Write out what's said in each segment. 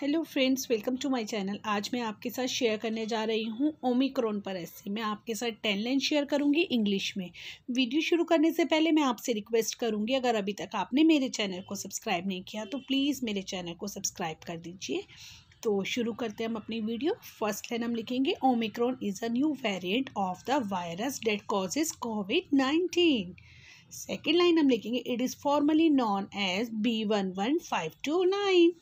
Hello friends welcome to my channel आज मैं आपके साथ शेयर करने जा रही हूँ ओमिक्रोन पर ऐसे मैं आपके साथ टेन लाइन शेयर करूँगी इंग्लिश में वीडियो शुरू करने से पहले मैं आपसे रिक्वेस्ट करूँगी अगर अभी तक आपने मेरे चैनल को सब्सक्राइब नहीं किया तो प्लीज़ मेरे चैनल को सब्सक्राइब कर दीजिए तो शुरू करते हैं हम अपनी वीडियो फर्स्ट लाइन हम लिखेंगे Omicron is a new variant of the virus that causes COVID nineteen second line हम लिखेंगे it is formerly known as B one one five two nine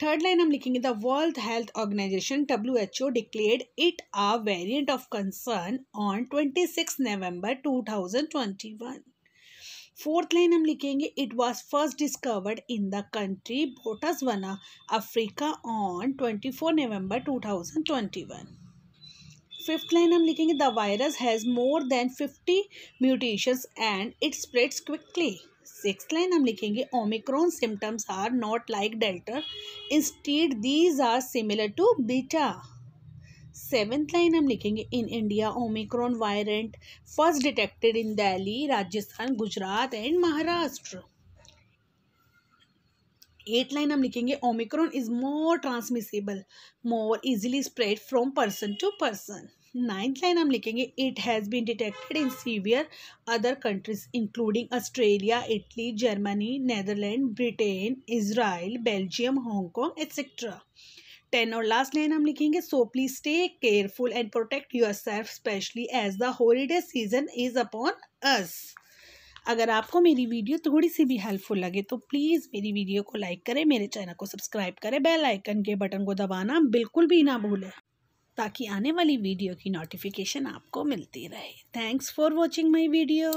Third line I'm looking at the World Health Organization WHO declared it a variant of concern on 26 November 2021. Fourth line, I'm looking. It was first discovered in the country Botswana, Africa, on 24 November 2021. Fifth line, I'm looking. The virus has more than 50 mutations and it spreads quickly. Six line हम लिखेंगे Omicron symptoms are not like Delta instead these are similar to beta seventh line हम लिखेंगे in India Omicron variant first detected in Delhi Rajasthan Gujarat and Maharashtra eight line हम लिखेंगे Omicron is more transmissible more easily spread from person to person ninth line हम लिखेंगे it has been detected in several other countries including Australia Italy Germany Netherland Britain Israel Belgium Hong Kong etcetera ten और last line हम लिखेंगे so please stay careful and protect yourself especially as the holiday season is upon us अगर आपको मेरी video थोड़ी सी भी helpful लगे तो प्लीज़ मेरी वीडियो को लाइक करें मेरे चैनल को सब्सक्राइब करें बेल आइकन के बटन को दबाना बिल्कुल भी ना भूलें ताकि आने वाली वीडियो की नोटिफिकेशन आपको मिलती रहे thanks for watching my video